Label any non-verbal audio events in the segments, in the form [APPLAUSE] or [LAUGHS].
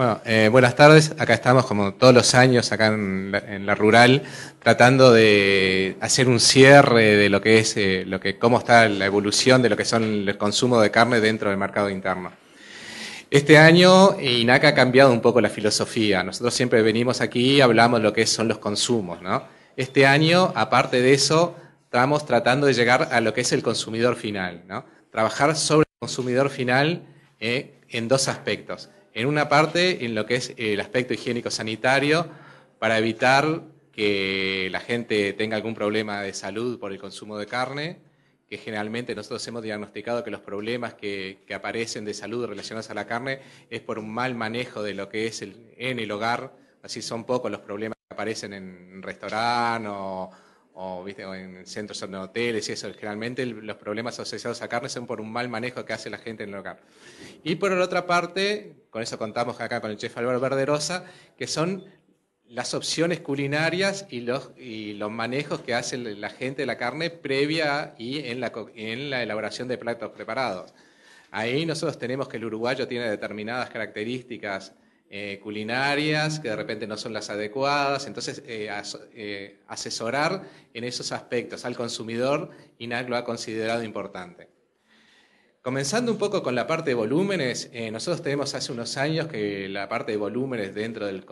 Bueno, eh, buenas tardes. Acá estamos como todos los años, acá en la, rural, tratando de hacer un cierre de lo que es, eh, lo que, cómo está la evolución de lo que son los consumos de carne dentro del mercado interno. Este año INACA ha cambiado un poco la filosofía. Nosotros siempre venimos aquí y hablamos de lo que son los consumos, ¿no? Este año, aparte de eso, estamos tratando de llegar a lo que es el consumidor final, ¿no? Trabajar sobre el consumidor final eh, en dos aspectos en una parte en lo que es el aspecto higiénico-sanitario para evitar que la gente tenga algún problema de salud por el consumo de carne, que generalmente nosotros hemos diagnosticado que los problemas que, aparecen de salud relacionados a la carne es por un mal manejo de lo que es en el hogar, así son pocos los problemas que aparecen en restaurante o o en centros de hoteles y eso. Generalmente los problemas asociados a carne son por un mal manejo que hace la gente en el hogar. Y por otra parte, con eso contamos acá con el chef Álvaro Verderosa, que son las opciones culinarias y los, y los manejos que hace la gente de la carne previa y en la, en la elaboración de platos preparados. Ahí nosotros tenemos que el uruguayo tiene determinadas características eh, culinarias que de repente no son las adecuadas. Entonces, eh, eh, asesorar en esos aspectos al consumidor, INAC lo ha considerado importante. Comenzando un poco con la parte de volúmenes, nosotros tenemos hace unos años que la parte de volúmenes dentro del,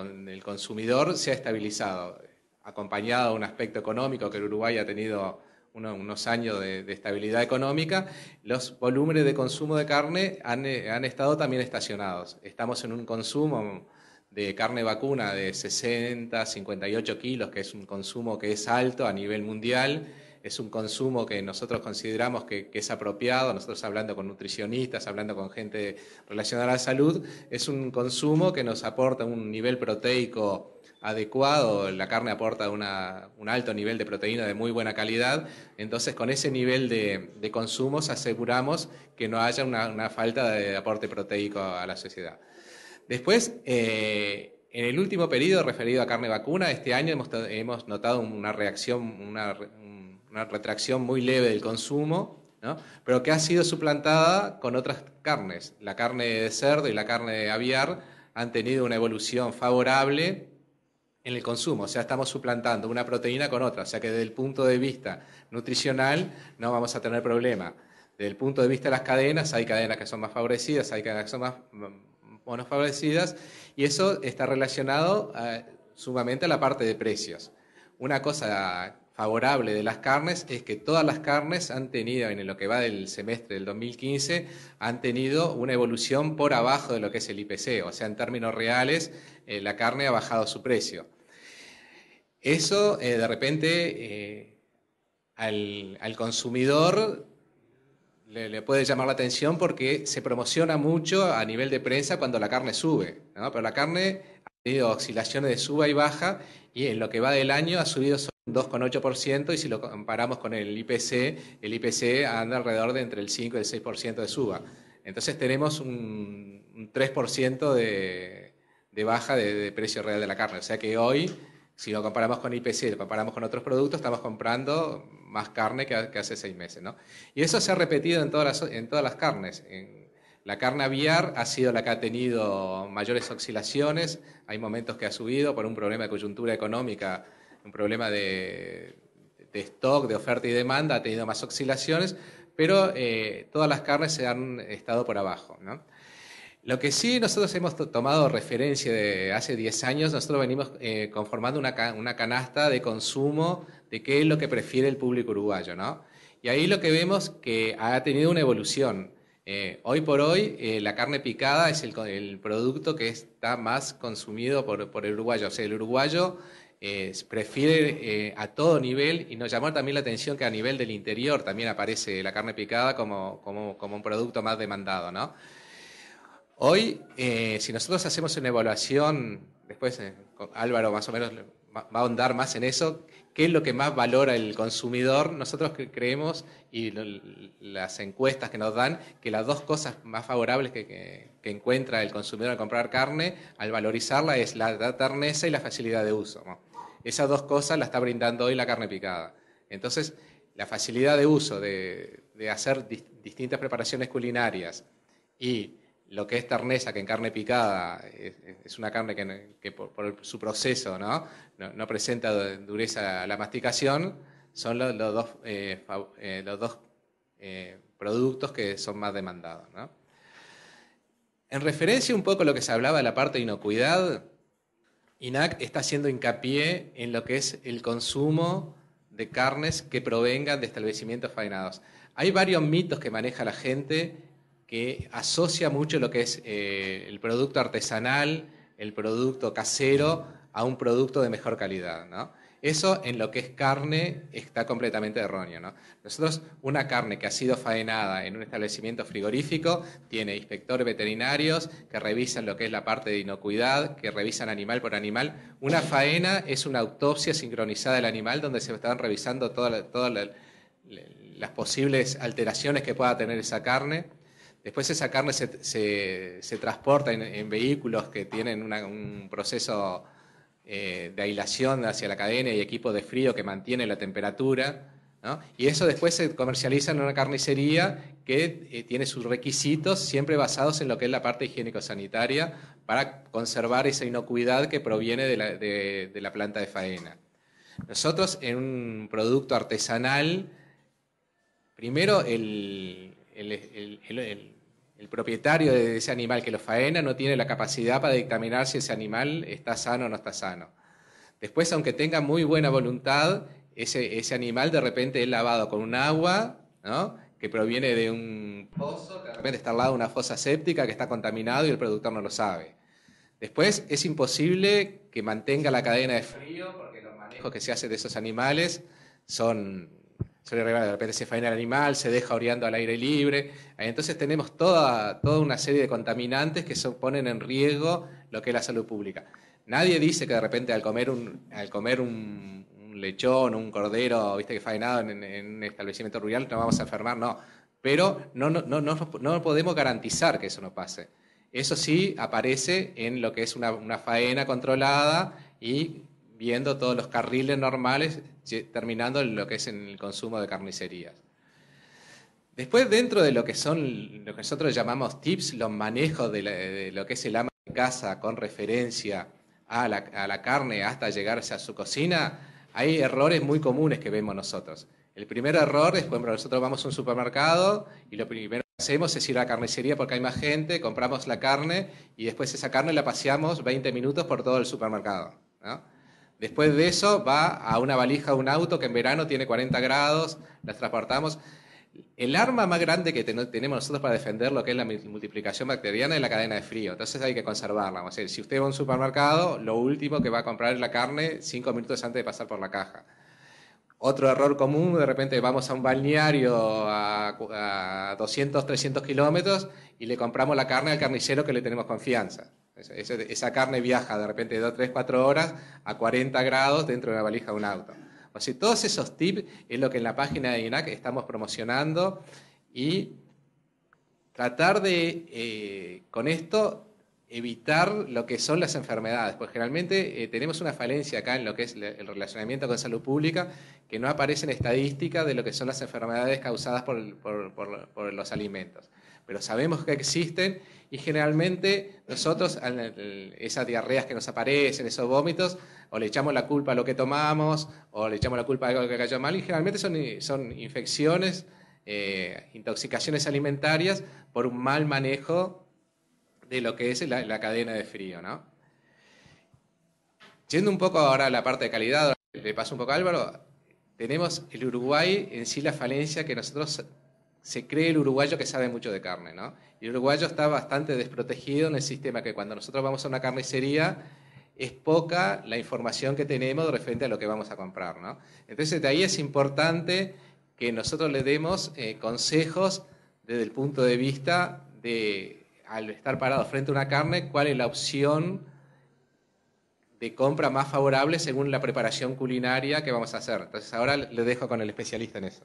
consumidor se ha estabilizado, acompañado de un aspecto económico que el Uruguay ha tenido unos años de, estabilidad económica, los volúmenes de consumo de carne eh, han, estado también estacionados. Estamos en un consumo de carne vacuna de 60, 58 kilos, que es un consumo que es alto a nivel mundial, es un consumo que nosotros consideramos que, que, es apropiado, nosotros hablando con nutricionistas, hablando con gente relacionada a la salud, es un consumo que nos aporta un nivel proteico adecuado, la carne aporta un alto nivel de proteína de muy buena calidad, entonces con ese nivel de, consumo consumos aseguramos que no haya una, falta de aporte proteico a la sociedad. Después, eh, en el último periodo referido a carne vacuna, este año hemos, notado una reacción, una, retracción muy leve del consumo, pero que ha sido suplantada con otras carnes. La carne de cerdo y la carne de aviar han tenido una evolución favorable en el consumo, o sea, estamos suplantando una proteína con otra, o sea que desde el punto de vista nutricional no vamos a tener problema. Desde el punto de vista de las cadenas, hay cadenas que son más favorecidas, hay cadenas que son más mm, menos favorecidas, y eso está relacionado eh, sumamente a la parte de precios. Una cosa favorable de las carnes es que todas las carnes han tenido, en lo que va del semestre del 2015, han tenido una evolución por abajo de lo que es el IPC. O sea, en términos reales, eh, la carne ha bajado su precio. Eso eh, de repente eh, al, consumidor le, puede llamar la atención porque se promociona mucho a nivel de prensa cuando la carne sube, pero la carne ha tenido oscilaciones de suba y baja y en lo que va del año ha subido un 2,8% y si lo comparamos con el IPC, el IPC anda alrededor de entre el 5 y el 6% de suba. Entonces tenemos un, 3% de, baja de, de precio real de la carne, o sea que hoy si lo comparamos con IPC lo comparamos con otros productos, estamos comprando más carne que, hace seis meses. ¿no? Y eso se ha repetido en todas las, en todas las carnes. En la carne aviar ha sido la que ha tenido mayores oscilaciones. Hay momentos que ha subido por un problema de coyuntura económica, un problema de, de stock, de oferta y demanda, ha tenido más oscilaciones, pero eh, todas las carnes se han estado por abajo. ¿no? Lo que sí nosotros hemos tomado referencia de hace 10 años, nosotros venimos eh, conformando una, canasta de consumo de qué es lo que prefiere el público uruguayo, ¿no? Y ahí lo que vemos que ha tenido una evolución. Eh, hoy por hoy eh, la carne picada es el, producto que está más consumido por, el uruguayo. O sea, el uruguayo prefiere a todo nivel y nos llamó también la atención que a nivel del interior también aparece la carne picada como, como un producto más demandado, ¿no? Hoy, eh, si nosotros hacemos una evaluación, después eh, Álvaro más o menos va a ahondar más en eso, qué es lo que más valora el consumidor, nosotros creemos, y las encuestas que nos dan, que las dos cosas más favorables que, encuentra el consumidor al comprar carne, al valorizarla, es la ternesa y la facilidad de uso. Esas dos cosas la está brindando hoy la carne picada. Entonces, la facilidad de uso de, hacer distintas preparaciones culinarias y lo que es ternesa que en carne picada es, una carne que, por, su proceso ¿no? presenta dureza a la masticación, son los, dos, eh, eh, eh, productos que son más demandados. En referencia un poco a lo que se hablaba de la parte de inocuidad, INAC está haciendo hincapié en lo que es el consumo de carnes que provengan de establecimientos faenados. Hay varios mitos que maneja la gente que asocia mucho lo que es eh, el producto artesanal, el producto casero, a un producto de mejor calidad. Eso en lo que es carne está completamente erróneo. Nosotros, una carne que ha sido faenada en un establecimiento frigorífico, tiene inspectores veterinarios que revisan lo que es la parte de inocuidad, que revisan animal por animal. Una faena es una autopsia sincronizada del animal donde se están revisando todas las posibles alteraciones que pueda tener esa carne. Después esa carne se, transporta en, vehículos que tienen un proceso eh, de aislación hacia la cadena y equipo de frío que mantiene la temperatura. Y eso después se comercializa en una carnicería que eh, tiene sus requisitos siempre basados en lo que es la parte higiénico-sanitaria para conservar esa inocuidad que proviene de la, planta de faena. Nosotros en un producto artesanal, primero el, el el propietario de ese animal que lo faena no tiene la capacidad para dictaminar si ese animal está sano o no está sano. Después, aunque tenga muy buena voluntad, ese, animal de repente es lavado con un agua que proviene de un pozo, que de repente está al lado de una fosa séptica que está contaminado y el productor no lo sabe. Después, es imposible que mantenga la cadena de frío porque los manejos que se hacen de esos animales son se de repente se faena el animal, se deja oreando al aire libre. Entonces tenemos toda, toda una serie de contaminantes que ponen en riesgo lo que es la salud pública. Nadie dice que de repente al comer un, al comer un, lechón, un cordero, viste que faenado en, en, un establecimiento rural, nos vamos a enfermar, no. Pero no, no, no, no, podemos garantizar que eso no pase. Eso sí aparece en lo que es una, una faena controlada y viendo todos los carriles normales, terminando lo que es el consumo de carnicerías. Después, dentro de lo que son lo que nosotros llamamos tips, los manejos de, lo que es el ama de casa con referencia a la, carne hasta llegarse a su cocina, hay errores muy comunes que vemos nosotros. El primer error es cuando nosotros vamos a un supermercado y lo primero que hacemos es ir a la carnicería porque hay más gente, compramos la carne y después esa carne la paseamos 20 minutos por todo el supermercado. Después de eso va a una valija de un auto que en verano tiene 40 grados, las transportamos. El arma más grande que tenemos nosotros para defender lo que es la multiplicación bacteriana es la cadena de frío, entonces hay que conservarla. O si usted va a un supermercado, lo último que va a comprar es la carne cinco minutos antes de pasar por la caja. Otro error común, de repente vamos a un balneario a, a 200, 300 kilómetros y le compramos la carne al carnicero que le tenemos confianza. Esa, carne viaja de repente de 2, 3, 4 horas a 40 grados dentro de una valija de un auto. O sea, todos esos tips es lo que en la página de INAC estamos promocionando y tratar de, eh, con esto, evitar lo que son las enfermedades, pues generalmente eh, tenemos una falencia acá en lo que es el relacionamiento con salud pública, que no en estadísticas de lo que son las enfermedades causadas por los alimentos, pero sabemos que existen y generalmente nosotros, esas diarreas que nos aparecen, esos vómitos, o le echamos la culpa a lo que tomamos, o le echamos la culpa a algo que cayó mal, y generalmente son, son infecciones, eh, intoxicaciones alimentarias por un mal manejo de lo que es la, cadena de frío, ¿no? Yendo un poco ahora a la parte de calidad, le paso un poco a Álvaro, tenemos el Uruguay en sí la falencia que nosotros se cree el uruguayo que sabe mucho de carne, ¿no? El uruguayo está bastante desprotegido en el sistema que cuando nosotros vamos a una carnicería es poca la información que tenemos referente a lo que vamos a comprar. Entonces de ahí es importante que nosotros le demos eh, consejos desde el punto de vista de, al estar parado frente a una carne, cuál es la opción de compra más favorable según la preparación culinaria que vamos a hacer. Entonces ahora le dejo con el especialista en eso.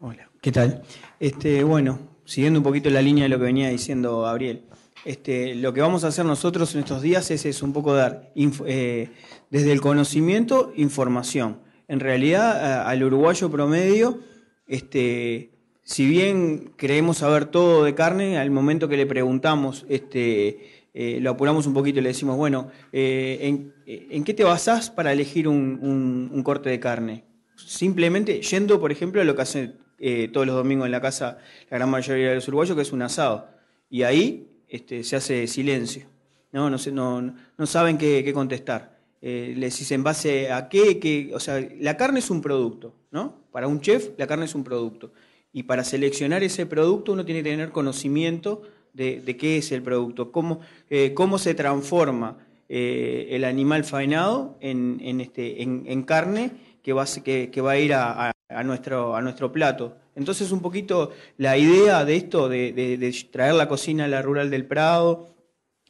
Hola, ¿qué tal? Este, bueno, siguiendo un poquito la línea de lo que venía diciendo Gabriel, este, lo que vamos a hacer nosotros en estos días es, un poco dar eh, desde el conocimiento información. En realidad, al uruguayo promedio, este, si bien creemos saber todo de carne, al momento que le preguntamos, este, eh, lo apuramos un poquito y le decimos, bueno, eh, ¿en, qué te basás para elegir un, un corte de carne? Simplemente yendo, por ejemplo, a lo que hace eh, todos los domingos en la casa la gran mayoría de los uruguayos, que es un asado. Y ahí este, se hace silencio. No, no, sé, no, no saben qué, qué contestar. Eh, les dicen en base a qué, o sea, la carne es un producto, ¿no? Para un chef la carne es un producto. Y para seleccionar ese producto uno tiene que tener conocimiento de, qué es el producto, cómo, eh, cómo se transforma el animal faenado en, en, este, en, carne que va, que, que va a ir a a nuestro, a nuestro plato. Entonces, un poquito la idea de esto, de, traer la cocina a la rural del Prado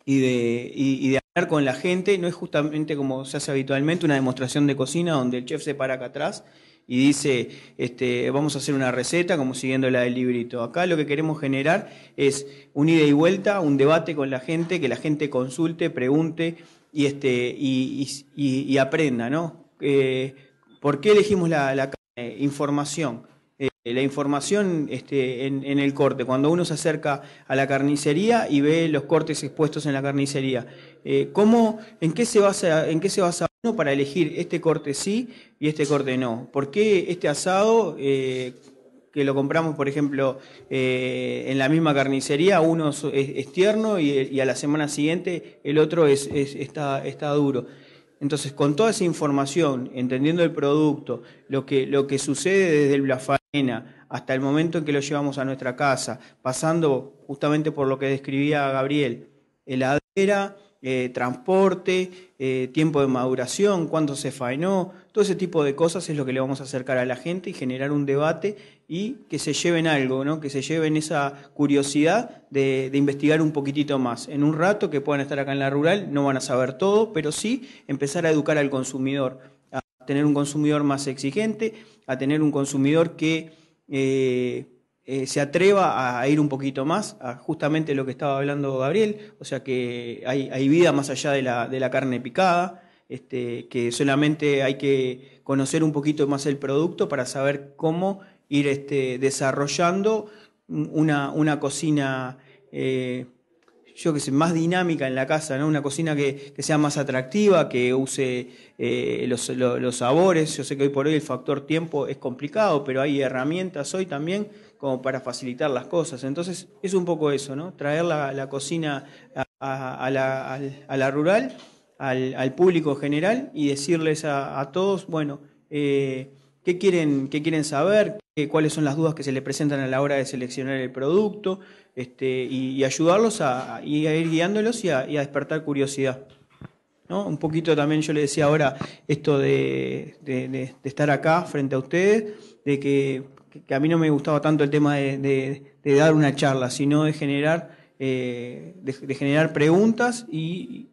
y de, de hablar con la gente, no es justamente como se hace habitualmente una demostración de cocina donde el chef se para acá atrás y dice, este, vamos a hacer una receta como siguiendo la del librito. Acá lo que queremos generar es un ida y vuelta, un debate con la gente, que la gente consulte, pregunte y, este, y, aprenda, ¿no? Eh, ¿Por qué elegimos la, la eh, información. Eh, la información este, en, el corte, cuando uno se acerca a la carnicería y ve los cortes expuestos en la carnicería, eh, en, qué se basa, ¿en qué se basa uno para elegir este corte sí y este corte no? ¿Por qué este asado que lo compramos, por ejemplo, en la misma carnicería, uno es, tierno y, a la semana siguiente el otro está, duro. Entonces, con toda esa información, entendiendo el producto, lo que, lo que sucede desde la faena hasta el momento en que lo llevamos a nuestra casa, pasando justamente por lo que describía Gabriel, heladera, eh, transporte, eh, tiempo de maduración, cuándo se faenó, todo ese tipo de cosas es lo que le vamos a acercar a la gente y generar un debate y que se lleven algo, ¿no? que se lleven esa curiosidad de, investigar un poquitito más. En un rato que puedan estar acá en la rural, no van a saber todo, pero sí empezar a educar al consumidor, a tener un consumidor más exigente, a tener un consumidor que... Eh, eh, se atreva a ir un poquito más a justamente lo que estaba hablando Gabriel, o sea que hay, vida más allá de la, de la carne picada, este, que solamente hay que conocer un poquito más el producto para saber cómo ir este, desarrollando una, una cocina eh, yo que sé, más dinámica en la casa, ¿no? Una cocina que, sea más atractiva, que use eh, los, sabores. Yo sé que hoy por hoy el factor tiempo es complicado, pero hay herramientas hoy también como para facilitar las cosas. Entonces, es un poco eso, ¿no? Traer la, cocina a, la, rural, al, público general y decirles a, todos, bueno, eh, ¿qué, quieren, ¿qué quieren saber? ¿Cuáles son las dudas que se les presentan a la hora de seleccionar el producto? Este, y, ayudarlos a, ir guiándolos y a, y a despertar curiosidad. ¿no? Un poquito también yo le decía ahora esto de, estar acá frente a ustedes, de que, a mí no me gustaba tanto el tema de, dar una charla, sino de generar, eh, de, generar preguntas y,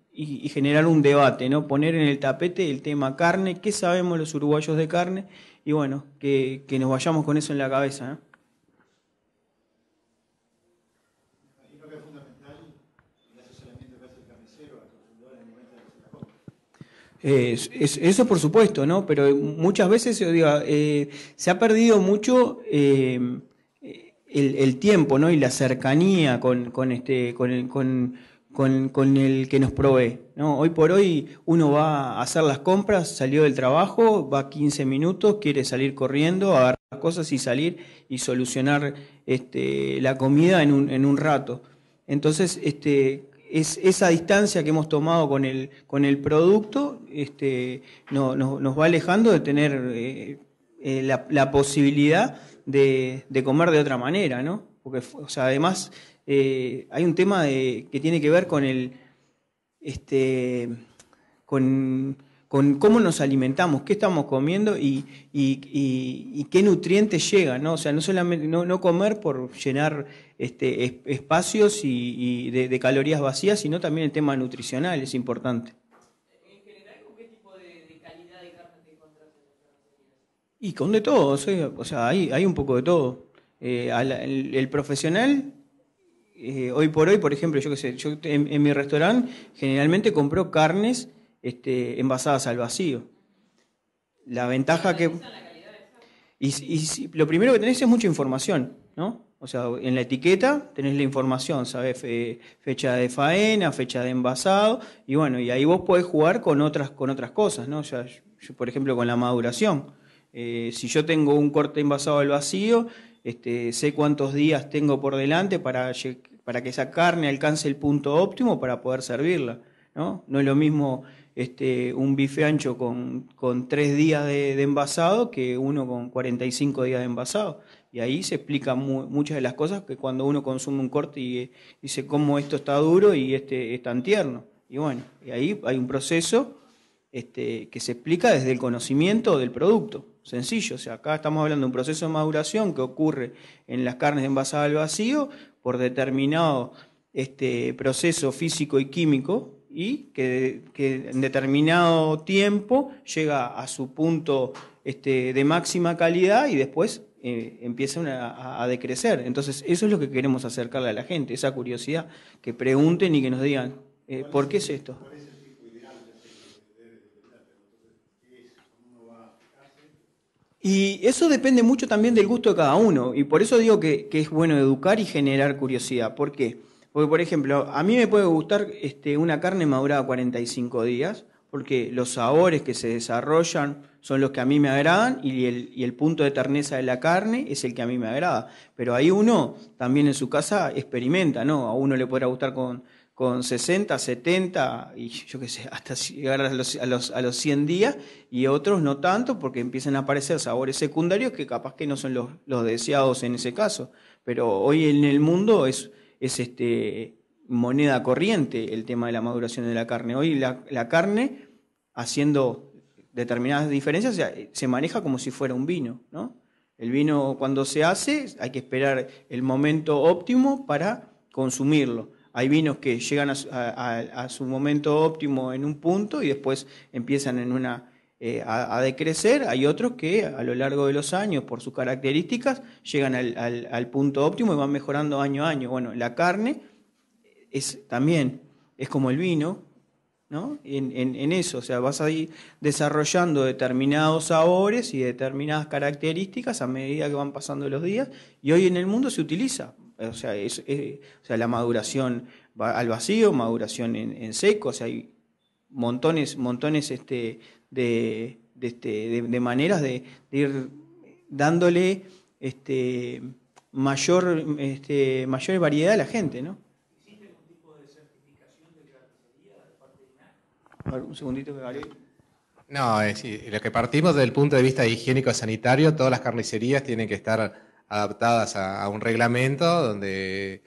generar un debate, ¿no? poner en el tapete el tema carne, qué sabemos los uruguayos de carne, y bueno, que, que nos vayamos con eso en la cabeza. ¿no? es, eso por supuesto, ¿no? Pero muchas veces digo, eh, se ha perdido mucho eh, el, tiempo, ¿no? Y la cercanía con, con este, con el, con, el que nos provee. ¿no? Hoy por hoy uno va a hacer las compras, salió del trabajo, va 15 minutos, quiere salir corriendo, agarrar las cosas y salir y solucionar este, la comida en un, en un rato. Entonces, este, es, esa distancia que hemos tomado con el, con el producto este, no, nos va alejando de tener eh, eh, la, posibilidad de, comer de otra manera, ¿no? Porque, además eh, hay un tema que tiene que ver con el, este, con con cómo nos alimentamos, qué estamos comiendo y, qué nutrientes llegan, ¿no? O sea, no solamente no, comer por llenar este, espacios y, de, calorías vacías, sino también el tema nutricional es importante. En general, ¿con qué tipo de, calidad de carne te encontraste? Y con de todo, o sea, hay, un poco de todo. Eh, el, profesional eh, hoy por hoy, por ejemplo, yo que sé, yo en, en mi restaurante generalmente compro carnes este, envasadas al vacío. La ventaja que... Y, lo primero que tenés es mucha información, ¿no? O sea, en la etiqueta tenés la información, ¿sabes? fecha de faena, fecha de envasado, y bueno, y ahí vos podés jugar con otras, con otras cosas, ¿no? por ejemplo, con la maduración. Eh, si yo tengo un corte envasado al vacío, este, sé cuántos días tengo por delante para, para que esa carne alcance el punto óptimo para poder servirla, ¿no? No es lo mismo este, un bife ancho con, tres días de, envasado que uno con 45 días de envasado. Y ahí se explican muchas de las cosas que cuando uno consume un corte y dice cómo esto está duro y este es tan tierno. Y bueno, y ahí hay un proceso este, que se explica desde el conocimiento del producto. Sencillo, o sea, acá estamos hablando de un proceso de maduración que ocurre en las carnes envasadas al vacío por determinado este, proceso físico y químico y que, en determinado tiempo llega a su punto este, de máxima calidad y después eh, empieza a, decrecer. Entonces, eso es lo que queremos acercarle a la gente, esa curiosidad, que pregunten y que nos digan, eh, ¿por qué es esto? Y eso depende mucho también del gusto de cada uno, y por eso digo que, que es bueno educar y generar curiosidad. ¿Por qué? Porque, por ejemplo, a mí me puede gustar este, una carne madurada 45 días, porque los sabores que se desarrollan son los que a mí me agradan y el, punto de terneza de la carne es el que a mí me agrada. Pero ahí uno también en su casa experimenta, ¿no? A uno le podrá gustar con, 60, 70 y yo qué sé, hasta llegar a los, 100 días y otros no tanto porque empiezan a aparecer sabores secundarios que capaz que no son los deseados en ese caso. Pero hoy en el mundo es es este, moneda corriente el tema de la maduración de la carne. Hoy la, carne, haciendo determinadas diferencias, se, maneja como si fuera un vino. ¿no? El vino cuando se hace hay que esperar el momento óptimo para consumirlo. Hay vinos que llegan a su momento óptimo en un punto y después empiezan en una eh, a, decrecer, hay otros que a lo largo de los años, por sus características, llegan al, punto óptimo y van mejorando año a año. Bueno, la carne es también, es como el vino, ¿no? En, eso, o sea, vas a ir desarrollando determinados sabores y determinadas características a medida que van pasando los días, y hoy en el mundo se utiliza, o sea, la maduración al vacío, maduración en, en seco, o sea, hay montones, montones este, de, este, de, maneras de, ir dándole este, mayor, este, mayor variedad a la gente, ¿no? algún tipo de certificación de carnicería un segundito que vale. No, es, lo que partimos desde el punto de vista higiénico-sanitario, todas las carnicerías tienen que estar adaptadas a, un reglamento donde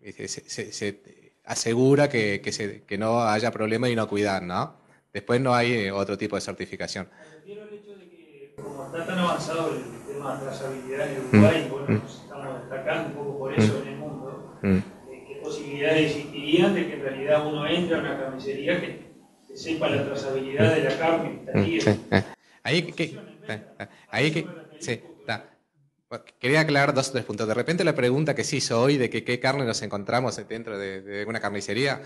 eh, se, asegura que, se, no haya problema no inocuidad, ¿no? Después no hay eh, otro tipo de certificación. Me el hecho de que, como está tan avanzado el tema de trazabilidad en mm. Uruguay, mm. bueno, nos estamos destacando un poco por eso mm. en el mundo, mm. eh, ¿qué posibilidades existirían de que en realidad uno entre a una carnicería que, sepa la trazabilidad de la carne que Ahí que, eh, ahí que, sí, está. Quería aclarar dos o tres puntos. De repente la pregunta que se hizo hoy de que qué carne nos encontramos dentro de, de una carnicería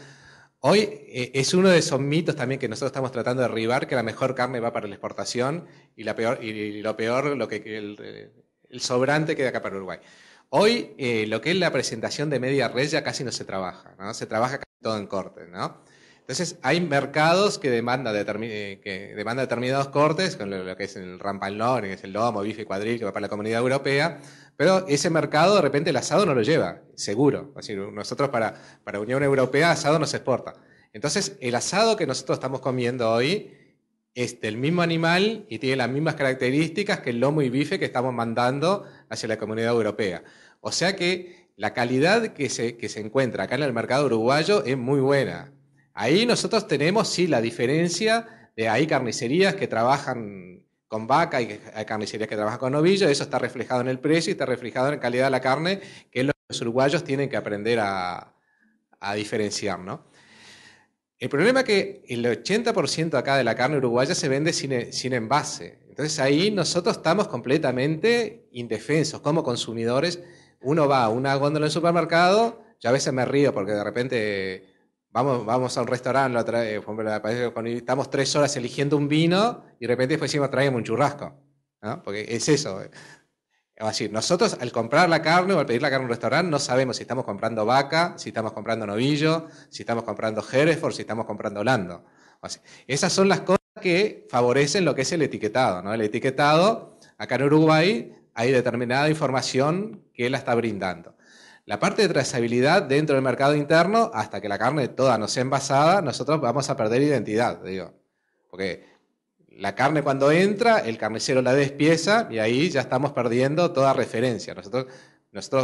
Hoy eh, es uno de esos mitos también que nosotros estamos tratando de derribar, que la mejor carne va para la exportación y, la peor, y lo peor, lo que el, sobrante queda acá para Uruguay. Hoy eh, lo que es la presentación de media red ya casi no se trabaja, ¿no? Se trabaja casi todo en corte, ¿no? Entonces, hay mercados que demandan, eh, que determinados cortes, con lo, que es el rampalón, que es el lomo, bife, cuadril, que va para la comunidad europea, pero ese mercado de repente el asado no lo lleva, seguro. nosotros para, para Unión Europea asado no se exporta. Entonces, el asado que nosotros estamos comiendo hoy es del mismo animal y tiene las mismas características que el lomo y bife que estamos mandando hacia la comunidad europea. O sea que la calidad que se, que se encuentra acá en el mercado uruguayo es muy buena. Ahí nosotros tenemos, sí, la diferencia de ahí carnicerías que trabajan con vaca, y carnicerías que trabajan con ovillo, eso está reflejado en el precio y está reflejado en la calidad de la carne, que los uruguayos tienen que aprender a, diferenciar, El problema es que el 80% acá de la carne uruguaya se vende sin, envase. Entonces ahí nosotros estamos completamente indefensos como consumidores. Uno va a una góndola el supermercado, ya a veces me río porque de repente vamos, vamos a un restaurante, estamos tres horas eligiendo un vino y de repente después decimos, traemos un churrasco. ¿no? Porque es eso. Eh. Es nosotros al comprar la carne o al pedir la carne en un restaurante no sabemos si estamos comprando vaca, si estamos comprando novillo, si estamos comprando Hereford, si estamos comprando Lando. esas son las cosas que favorecen lo que es el etiquetado. ¿no? El etiquetado, acá en Uruguay, hay determinada información que la está brindando la parte de trazabilidad dentro del mercado interno, hasta que la carne toda no sea envasada, nosotros vamos a perder identidad, digo. Porque la carne cuando entra, el carnicero la despieza y ahí ya estamos perdiendo toda referencia. Nosotros,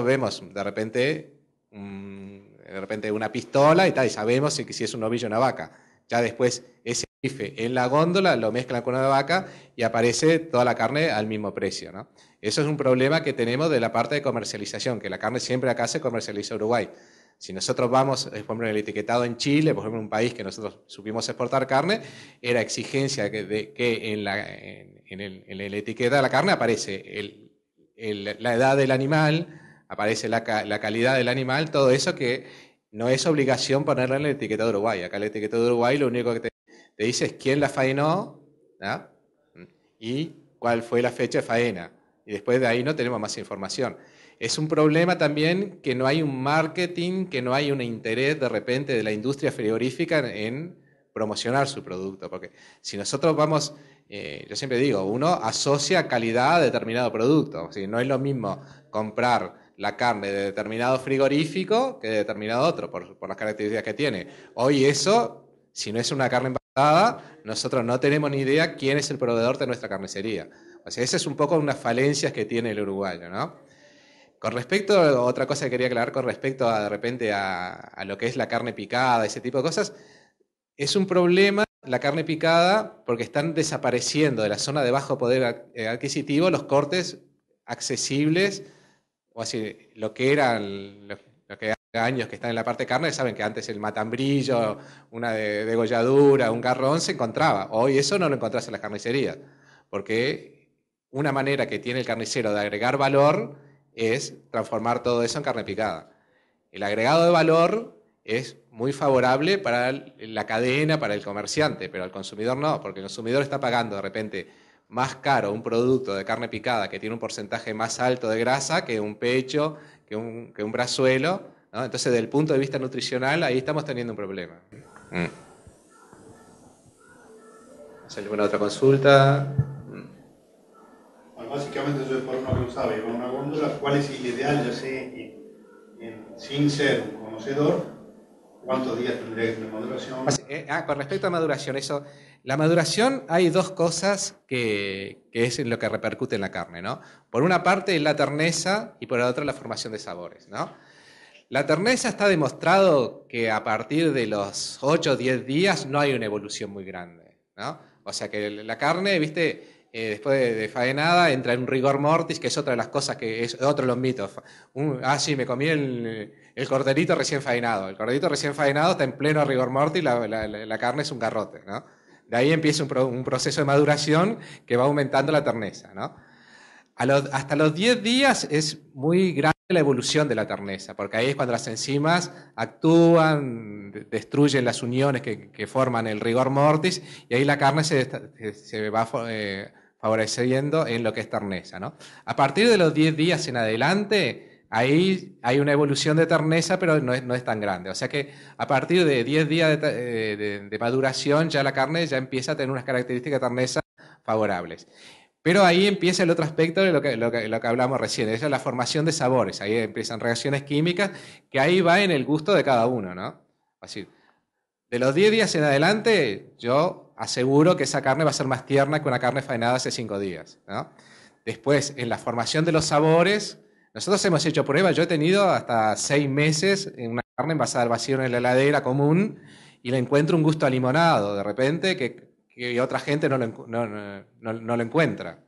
vemos de repente, de repente una pistola y tal, y sabemos si, si es un ovillo o una vaca. Ya después ese en la góndola, lo mezclan con una vaca y aparece toda la carne al mismo precio. Eso es un problema que tenemos de la parte de comercialización, que la carne siempre acá se comercializa en Uruguay. Si nosotros vamos, eh, por ejemplo, en el etiquetado en Chile, por ejemplo, un país que nosotros supimos exportar carne, era exigencia que, de, que en, la, en, el, en, la etiqueta de la carne aparece la edad del animal, aparece la, calidad del animal, todo eso que no es obligación ponerlo en la etiqueta de Uruguay. Acá el etiquetado de Uruguay lo único que te te dices quién la faenó y cuál fue la fecha de faena. Y después de ahí no tenemos más información. Es un problema también que no hay un marketing, que no hay un interés de repente de la industria frigorífica en promocionar su producto. Porque si nosotros vamos, eh, yo siempre digo, uno asocia calidad a determinado producto. si no es lo mismo comprar la carne de determinado frigorífico que de determinado otro, por, por las características que tiene. Hoy eso, si no es una carne nosotros no tenemos ni idea quién es el proveedor de nuestra carnicería. O sea, esa es un poco una falencias que tiene el uruguayo, ¿no? Con respecto, otra cosa que quería aclarar con respecto a de repente a, a lo que es la carne picada, ese tipo de cosas, es un problema la carne picada porque están desapareciendo de la zona de bajo poder eh, adquisitivo los cortes accesibles, o así, lo que eran los años que están en la parte carne saben que antes el matambrillo, una degolladura, un garrón se encontraba. Hoy eso no lo encontrás en las carnicerías, porque una manera que tiene el carnicero de agregar valor es transformar todo eso en carne picada. El agregado de valor es muy favorable para la cadena, para el comerciante, pero al consumidor no, porque el consumidor está pagando de repente más caro un producto de carne picada que tiene un porcentaje más alto de grasa que un pecho, que un, que un brazuelo, entonces, desde el punto de vista nutricional, ahí estamos teniendo un problema. Mm. ¿Hay alguna otra consulta? básicamente, yo por uno que lo sabe. Con una góndola, ¿cuál es el ideal? Ya sé, sin ser un conocedor, ¿Cuántos días tendría de maduración? Eh, ah, con respecto a maduración, eso. La maduración hay dos cosas que, es lo que repercute en la carne, ¿no? Por una parte la terneza y por la otra la formación de sabores, ¿no? La terneza está demostrado que a partir de los 8 o 10 días no hay una evolución muy grande. ¿no? O sea que la carne, viste, eh, después de, faenada entra en un rigor mortis, que es otra de las cosas que es otro de los mitos. ah, sí, me comí el, cordelito corderito recién faenado. El corderito recién faenado está en pleno rigor mortis, la, carne es un garrote. ¿no? De ahí empieza un, proceso de maduración que va aumentando la terneza. ¿no? A los, hasta los 10 días es muy grande la evolución de la terneza, porque ahí es cuando las enzimas actúan, destruyen las uniones que, forman el rigor mortis, y ahí la carne se, se va eh, favoreciendo en lo que es terneza. ¿no? A partir de los 10 días en adelante, ahí hay una evolución de terneza, pero no es, tan grande. O sea que a partir de 10 días eh, de, maduración, ya la carne ya empieza a tener unas características de terneza favorables. Pero ahí empieza el otro aspecto de lo que, hablamos recién, esa es la formación de sabores, ahí empiezan reacciones químicas que ahí va en el gusto de cada uno, ¿no? Así, de los 10 días en adelante, yo aseguro que esa carne va a ser más tierna que una carne faenada hace 5 días, Después, en la formación de los sabores, nosotros hemos hecho pruebas, yo he tenido hasta 6 meses en una carne envasada al vacío en la heladera común y le encuentro un gusto a limonado, de repente, que y otra gente no lo, encuentra.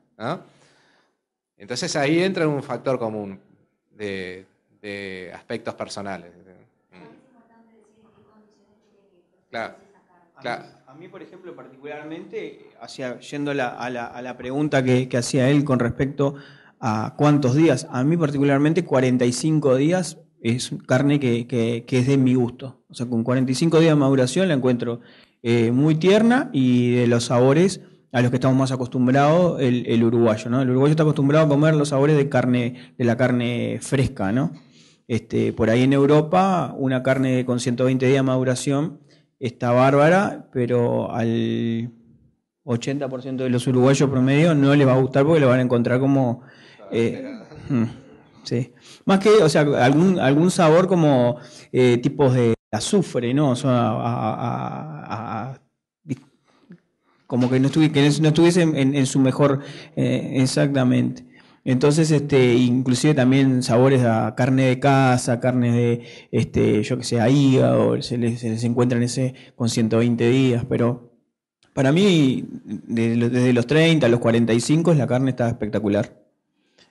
Entonces ahí entra un factor común de, aspectos personales. A, mí, por ejemplo, particularmente, hacia, yendo a, la, pregunta que, hacía él con respecto a cuántos días, a mí particularmente 45 días es carne que, que es de mi gusto. O sea, con 45 días de maduración la encuentro eh, muy tierna y de los sabores a los que estamos más acostumbrados el, el, uruguayo, ¿no? El uruguayo está acostumbrado a comer los sabores de carne, de la carne fresca, ¿no? Este, por ahí en Europa, una carne con 120 días de maduración está bárbara, pero al 80% de los uruguayos promedio no les va a gustar porque lo van a encontrar como... Eh, mm, más que, o sea, algún, algún sabor como eh, tipos de sufre, ¿no? O como que no, estuviese, no estuviese en, su mejor, eh, exactamente. Entonces, este, inclusive también sabores a carne de casa, carne de, este, yo que sé, a hígado, se les, se en ese con 120 días, pero para mí, desde los 30 a los 45, la carne está espectacular.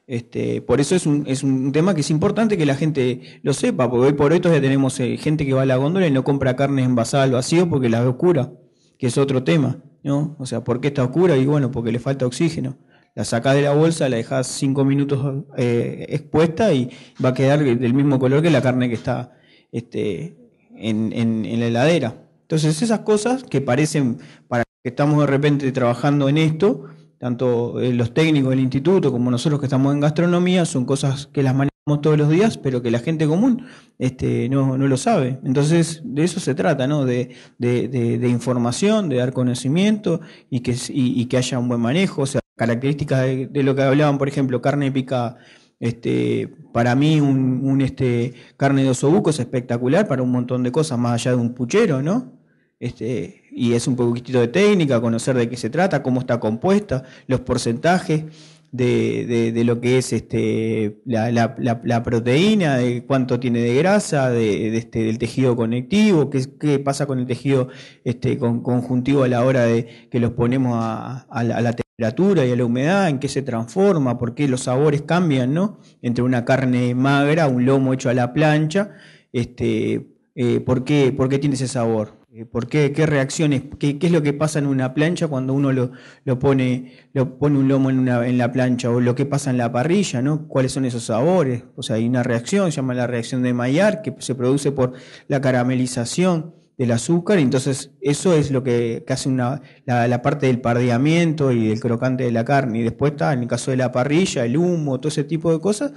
Este, por eso es un, es un tema que es importante que la gente lo sepa, porque hoy por hoy ya tenemos eh, gente que va a la góndola y no compra carnes envasadas al vacío porque la ve oscura, que es otro tema, ¿no? O sea, ¿por qué está oscura? Y bueno, porque le falta oxígeno. La sacás de la bolsa, la dejás cinco minutos eh, expuesta y va a quedar del mismo color que la carne que está este, en, en la heladera. Entonces, esas cosas que parecen, para que estamos de repente trabajando en esto, tanto eh, los técnicos del instituto como nosotros que estamos en gastronomía, son cosas que las manejamos todos los días, pero que la gente común este, no, no lo sabe. Entonces, de eso se trata, ¿no? De, de, información, de dar conocimiento y que, y, que haya un buen manejo. O sea, características de, lo que hablaban, por ejemplo, carne pica Este, para mí un, un, este, carne de osobuco es espectacular para un montón de cosas, más allá de un puchero, ¿no? Este, y es un poquitito de técnica, conocer de qué se trata, cómo está compuesta, los porcentajes de, lo que es este, la, la, proteína, de cuánto tiene de grasa, de, este, del tejido conectivo, qué, pasa con el tejido este, conjuntivo a la hora de que los ponemos a, la temperatura y a la humedad, en qué se transforma, por qué los sabores cambian, ¿no? Entre una carne magra, un lomo hecho a la plancha, este, eh, ¿por qué tiene ese sabor? Eh, ¿Por qué? ¿Qué reacciones? Qué, es lo que pasa en una plancha cuando uno lo, lo pone, lo pone un lomo en, una, en la plancha? ¿O lo que pasa en la parrilla? ¿no? ¿Cuáles son esos sabores? O sea, hay una reacción, se llama la reacción de Maillard, que se produce por la caramelización del azúcar. entonces, eso es lo que, hace una, la, la, parte del pardeamiento y del crocante de la carne. Y después está, en el caso de la parrilla, el humo, todo ese tipo de cosas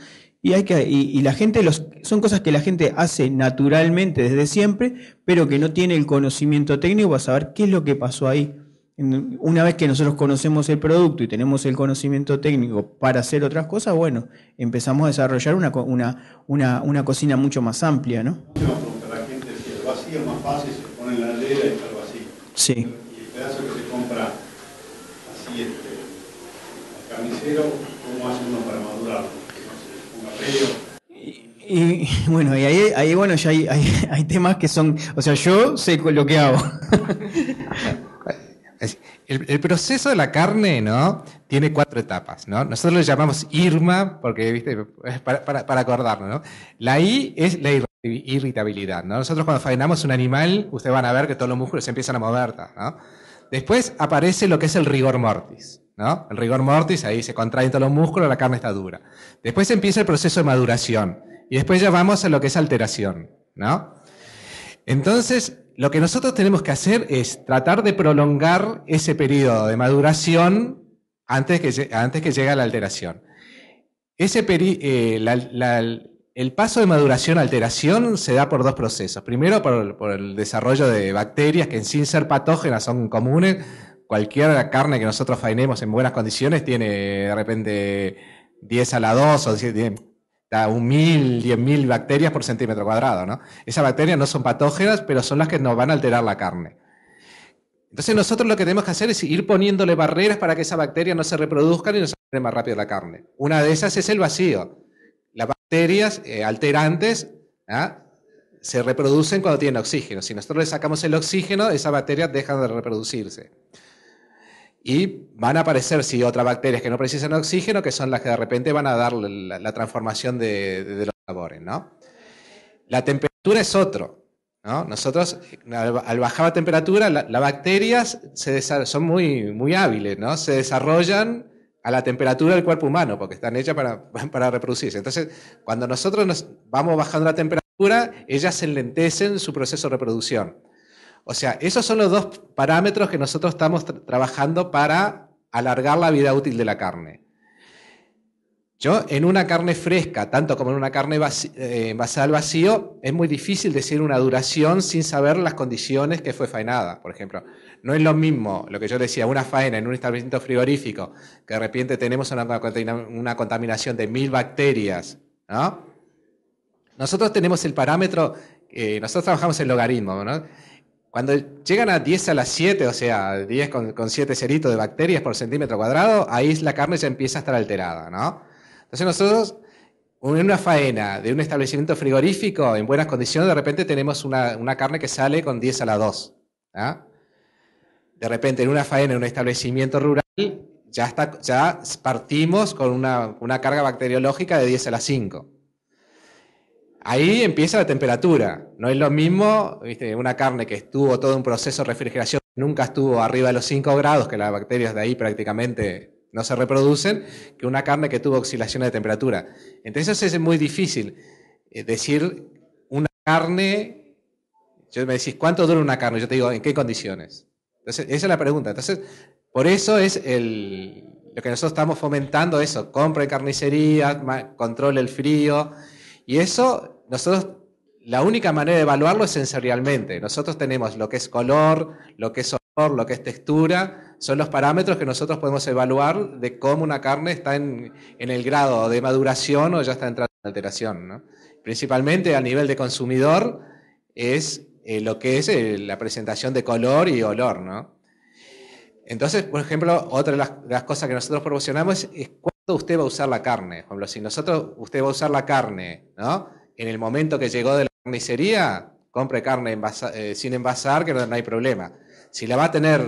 y, hay que, y, la gente los, son cosas que la gente hace naturalmente desde siempre, pero que no tiene el conocimiento técnico para saber qué es lo que pasó ahí. Una vez que nosotros conocemos el producto y tenemos el conocimiento técnico para hacer otras cosas, bueno, empezamos a desarrollar una, una, cocina mucho más amplia, ¿no? si el vacío más fácil, se la y Sí. Y el pedazo que se compra así, este, el carnicero, ¿cómo hace uno para madurarlo? Y, bueno, ahí, bueno, ya [LAUGHS] hay, temas que son, o sea, yo sé lo que hago. [LAUGHS] el, proceso de la carne, ¿no? Tiene cuatro etapas, ¿no? Nosotros le llamamos IRMA, porque, viste, para, acordarnos, ¿no? La I es la irritabilidad, Nosotros cuando faenamos un animal, ustedes van a ver que todos los músculos se empiezan a mover, Después aparece lo que es el rigor mortis. El rigor mortis, ahí se contraen todos los músculos, la carne está dura. Después empieza el proceso de maduración y después ya vamos a lo que es alteración, ¿no? Entonces, lo que nosotros tenemos que hacer es tratar de prolongar ese periodo de maduración antes que, antes que llegue a la alteración. Ese eh, el paso de maduración a alteración se da por dos procesos. Primero, por, el desarrollo de bacterias que sin ser patógenas son comunes, cualquier carne que nosotros faenemos en buenas condiciones tiene de repente 10 a la 2 o 10, un mil, diez mil bacterias por centímetro cuadrado, ¿no? Esas bacterias no son patógenas, pero son las que nos van a alterar la carne. Entonces nosotros lo que tenemos que hacer es ir poniéndole barreras para que esas bacterias no se reproduzcan y se alteren más rápido la carne. Una de esas es el vacío. Las bacterias eh, alterantes ¿ah? se reproducen cuando tienen oxígeno. Si nosotros le sacamos el oxígeno, esas bacterias dejan de reproducirse y van a aparecer, otras bacterias que no precisan oxígeno, que son las que de repente van a dar la, transformación de, los sabores, ¿no? La temperatura es otro, Nosotros, al, bajar la temperatura, las bacterias se son muy, muy hábiles, ¿no? Se desarrollan a la temperatura del cuerpo humano, porque están hechas para, [LAUGHS] reproducirse. Entonces, cuando nosotros nos vamos bajando la temperatura, ellas enlentecen su proceso de reproducción. O sea, esos son los dos parámetros que nosotros estamos trabajando para alargar la vida útil de la carne. Yo, en una carne fresca, tanto como en una carne envasada eh, al vacío, es muy difícil decir una duración sin saber las condiciones que fue faenada. Por ejemplo, no es lo mismo lo que yo decía, una faena en un establecimiento frigorífico, que de repente tenemos una, contaminación de mil bacterias, Nosotros tenemos el parámetro, eh, nosotros trabajamos el logaritmo, ¿no? Cuando llegan a 10 a las 7, o sea, 10 con, 7 ceritos de bacterias por centímetro cuadrado, ahí la carne ya empieza a estar alterada, ¿no? Entonces nosotros, en una faena de un establecimiento frigorífico en buenas condiciones, de repente tenemos una, carne que sale con 10 a la 2. De repente en una faena, en un establecimiento rural, ya, está, ya partimos con una, una carga bacteriológica de 10 a la 5. Ahí empieza la temperatura. No es lo mismo ¿viste? una carne que estuvo todo un proceso de refrigeración, nunca estuvo arriba de los 5 grados, que las bacterias de ahí prácticamente no se reproducen, que una carne que tuvo oscilación de temperatura. Entonces es muy difícil eh, decir una carne, yo me decís, ¿cuánto dura una carne? Yo te digo, ¿en qué condiciones? Entonces, esa es la pregunta. Entonces, por eso es el, lo que nosotros estamos fomentando, eso, compre carnicería, controle el frío. Y eso, nosotros, la única manera de evaluarlo es sensorialmente. Nosotros tenemos lo que es color, lo que es olor, lo que es textura, son los parámetros que nosotros podemos evaluar de cómo una carne está en, el grado de maduración o ya está entrando en alteración. Principalmente a nivel de consumidor es eh, lo que es eh, la presentación de color y olor. ¿no? Entonces, por ejemplo, otra de las, cosas que nosotros proporcionamos es usted va a usar la carne. Por ejemplo, si nosotros, usted va a usar la carne, ¿no? En el momento que llegó de la carnicería, compre carne eh, sin envasar, que no, hay problema. Si la va a tener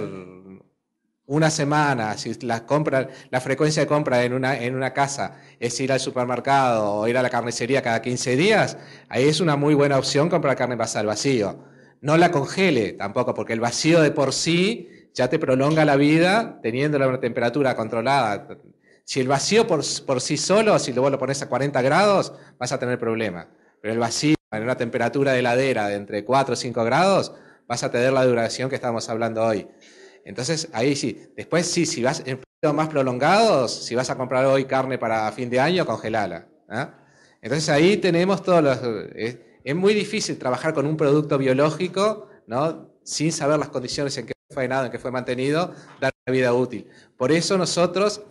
una semana, si la, compra, la frecuencia de compra en una, en una casa es ir al supermercado o ir a la carnicería cada 15 días, ahí es una muy buena opción comprar carne envasada al vacío. No la congele tampoco, porque el vacío de por sí ya te prolonga la vida teniendo la temperatura controlada si el vacío por, sí solo, si luego lo pones a 40 grados, vas a tener problemas. Pero el vacío en una temperatura de heladera de entre 4 o 5 grados, vas a tener la duración que estamos hablando hoy. Entonces, ahí sí. Después sí, si vas en periodos más prolongados, si vas a comprar hoy carne para fin de año, congelala. ¿ah? Entonces ahí tenemos todos los... Eh, es, muy difícil trabajar con un producto biológico, ¿no? Sin saber las condiciones en que fue faenado, en que fue mantenido, darle una vida útil. Por eso nosotros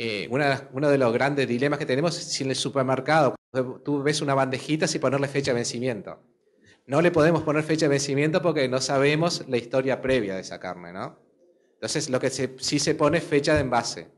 eh, uno de los grandes dilemas que tenemos es si en el supermercado tú ves una bandejita sin ponerle fecha de vencimiento. No le podemos poner fecha de vencimiento porque no sabemos la historia previa de esa carne, ¿no? Entonces, lo que se, sí se pone es fecha de envase.